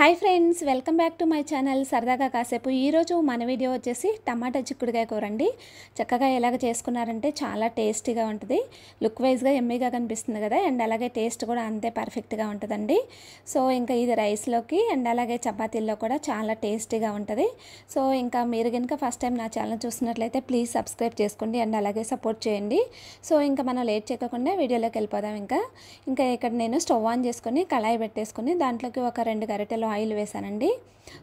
hi friends welcome back to my channel సరదాగా కాసేపు ఈరోజు మన వీడియో వచ్చేసి టమాటా చిక్కుడుకాయ కూరండి చక్కగా ఎలాగ చేసుకున్నారంటే చాలా టేస్టీగా ఉంటుంది లుక్ వైజ్గా ఎమ్మీగా కనిపిస్తుంది కదా అండ్ అలాగే టేస్ట్ కూడా అంతే పర్ఫెక్ట్గా ఉంటుందండి సో ఇంకా ఇది రైస్లోకి అండ్ అలాగే చపాతీల్లో కూడా చాలా టేస్టీగా ఉంటుంది సో ఇంకా మీరు కనుక ఫస్ట్ టైం నా ఛానల్ చూస్తున్నట్లయితే ప్లీజ్ సబ్స్క్రైబ్ చేసుకోండి అండ్ అలాగే సపోర్ట్ చేయండి సో ఇంకా మనం లేట్ చేయకుండా వీడియోలోకి వెళ్ళిపోదాం ఇంకా ఇంకా ఇక్కడ నేను స్టవ్ ఆన్ చేసుకొని కళాయి పెట్టేసుకొని దాంట్లోకి ఒక రెండు గరిటెలు ఆయిల్ వేసానండి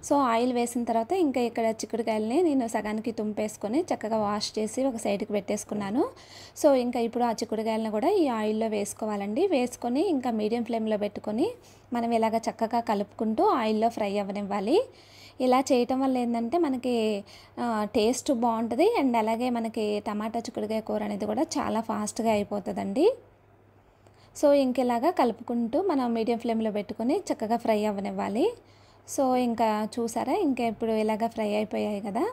సో ఆయిల్ వేసిన తర్వాత ఇంకా ఇక్కడ చిక్కుడుకాయలని నేను సగానికి తుంపేసుకొని చక్కగా వాష్ చేసి ఒక సైడ్కి పెట్టేసుకున్నాను సో ఇంకా ఇప్పుడు ఆ చిక్కుడుకాయలను కూడా ఈ ఆయిల్లో వేసుకోవాలండి వేసుకొని ఇంకా మీడియం ఫ్లేమ్లో పెట్టుకొని మనం ఇలాగ చక్కగా కలుపుకుంటూ ఆయిల్లో ఫ్రై అవ్వనివ్వాలి ఇలా చేయటం వల్ల ఏంటంటే మనకి టేస్ట్ బాగుంటుంది అండ్ అలాగే మనకి టమాటా చిక్కుడుకాయ కూర అనేది కూడా చాలా ఫాస్ట్గా అయిపోతుందండి సో ఇంకెలాగా కలుపుకుంటూ మనం మీడియం ఫ్లేమ్లో పెట్టుకొని చక్కగా ఫ్రై అవ్వనివ్వాలి సో ఇంకా చూసారా ఇంకా ఇప్పుడు ఇలాగ ఫ్రై అయిపోయాయి కదా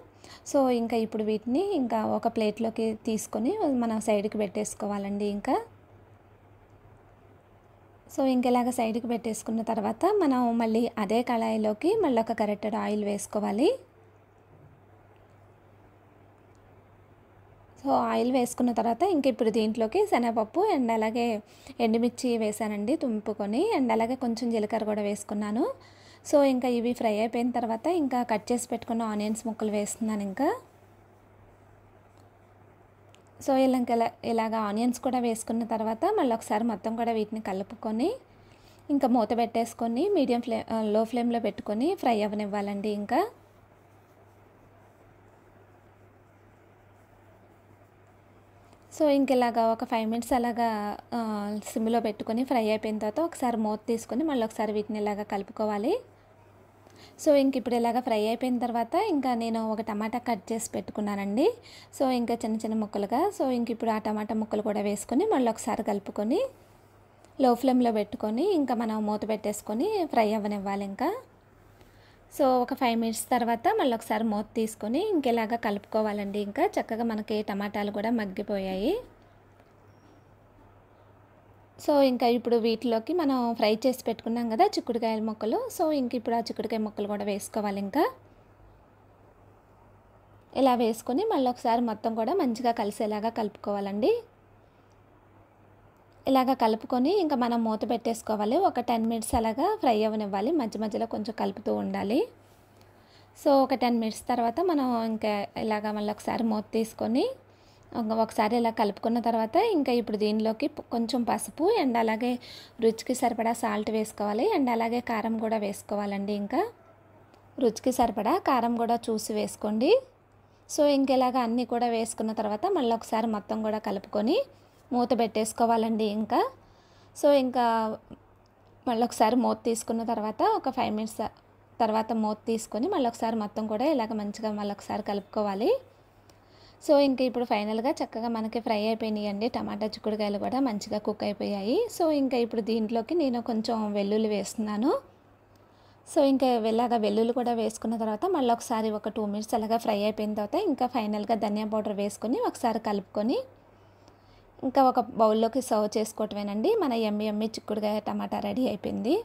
సో ఇంకా ఇప్పుడు వీటిని ఇంకా ఒక ప్లేట్లోకి తీసుకొని మనం సైడ్కి పెట్టేసుకోవాలండి ఇంకా సో ఇంకెలాగ సైడ్కి పెట్టేసుకున్న తర్వాత మనం మళ్ళీ అదే కళాయిలోకి మళ్ళీ ఒక కరెక్టెడ్ ఆయిల్ వేసుకోవాలి సో ఆయిల్ వేసుకున్న తర్వాత ఇంక ఇప్పుడు దీంట్లోకి శనగపప్పు అండ్ అలాగే ఎండుమిర్చి వేసానండి తుంపుకొని అండ్ అలాగే కొంచెం జీలకర్ర కూడా వేసుకున్నాను సో ఇంకా ఇవి ఫ్రై అయిపోయిన తర్వాత ఇంకా కట్ చేసి పెట్టుకున్న ఆనియన్స్ ముక్కలు వేస్తున్నాను ఇంకా సో ఇలా ఇలా ఇలాగ ఆనియన్స్ కూడా వేసుకున్న తర్వాత మళ్ళీ ఒకసారి మొత్తం కూడా వీటిని కలుపుకొని ఇంకా మూత పెట్టేసుకొని మీడియం ఫ్లేమ్ లో ఫ్లేమ్లో పెట్టుకొని ఫ్రై అవ్వనివ్వాలండి ఇంకా సో ఇంకెలాగా ఒక ఫైవ్ మినిట్స్ అలాగా సిమ్లో పెట్టుకొని ఫ్రై అయిపోయిన తర్వాత ఒకసారి మూత తీసుకొని మళ్ళీ ఒకసారి వీటిని ఇలాగా కలుపుకోవాలి సో ఇంక ఇప్పుడు ఇలాగ ఫ్రై అయిపోయిన తర్వాత ఇంకా నేను ఒక టమాటా కట్ చేసి పెట్టుకున్నానండి సో ఇంకా చిన్న చిన్న ముక్కలుగా సో ఇంక ఇప్పుడు ఆ టమాటా ముక్కలు కూడా వేసుకొని మళ్ళీ ఒకసారి కలుపుకొని లో ఫ్లేమ్లో పెట్టుకొని ఇంకా మనం మూత పెట్టేసుకొని ఫ్రై అవ్వనివ్వాలి ఇంకా సో ఒక ఫైవ్ మినిట్స్ తర్వాత మళ్ళీ ఒకసారి మూత తీసుకొని ఇంకేలాగా కలుపుకోవాలండి ఇంకా చక్కగా మనకి టమాటాలు కూడా మగ్గిపోయాయి సో ఇంకా ఇప్పుడు వీటిలోకి మనం ఫ్రై చేసి పెట్టుకున్నాం కదా చిక్కుడుకాయల ముక్కలు సో ఇంక ఇప్పుడు ఆ చిక్కుడుకాయ ముక్కలు కూడా వేసుకోవాలి ఇంకా ఇలా వేసుకొని మళ్ళీ ఒకసారి మొత్తం కూడా మంచిగా కలిసేలాగా కలుపుకోవాలండి ఇలాగ కలుపుకొని ఇంకా మనం మూత పెట్టేసుకోవాలి ఒక టెన్ మినిట్స్ అలాగా ఫ్రై అవ్వనివ్వాలి మధ్య మధ్యలో కొంచెం కలుపుతూ ఉండాలి సో ఒక టెన్ మినిట్స్ తర్వాత మనం ఇంకా ఇలాగ మళ్ళీ ఒకసారి మూత తీసుకొని ఒకసారి ఇలా కలుపుకున్న తర్వాత ఇంకా ఇప్పుడు దీనిలోకి కొంచెం పసుపు అండ్ అలాగే రుచికి సరిపడా సాల్ట్ వేసుకోవాలి అండ్ అలాగే కారం కూడా వేసుకోవాలండి ఇంకా రుచికి సరిపడా కారం కూడా చూసి వేసుకోండి సో ఇంకెలాగా అన్నీ కూడా వేసుకున్న తర్వాత మళ్ళీ ఒకసారి మొత్తం కూడా కలుపుకొని మూత పెట్టేసుకోవాలండి ఇంకా సో ఇంకా మళ్ళీ ఒకసారి మూత తీసుకున్న తర్వాత ఒక ఫైవ్ మినిట్స్ తర్వాత మూత తీసుకొని మళ్ళీ ఒకసారి మొత్తం కూడా ఇలాగ మంచిగా మళ్ళీ ఒకసారి కలుపుకోవాలి సో ఇంకా ఇప్పుడు ఫైనల్గా చక్కగా మనకి ఫ్రై అయిపోయినాయి అండి టమాటా చిక్కుడుకాయలు కూడా మంచిగా కుక్ అయిపోయాయి సో ఇంకా ఇప్పుడు దీంట్లోకి నేను కొంచెం వెల్లుల్లి వేస్తున్నాను సో ఇంకా ఇలాగ వెల్లుల్లి కూడా వేసుకున్న తర్వాత మళ్ళీ ఒకసారి ఒక టూ మినిట్స్ అలాగా ఫ్రై అయిపోయిన తర్వాత ఇంకా ఫైనల్గా ధనియా పౌడర్ వేసుకొని ఒకసారి కలుపుకొని ఇంకా ఒక బౌల్లోకి సర్వ్ చేసుకోవటమేనండి మన ఎమ్మి ఎమ్మి చిక్కుడుకాయ టమాటా రెడీ అయిపోయింది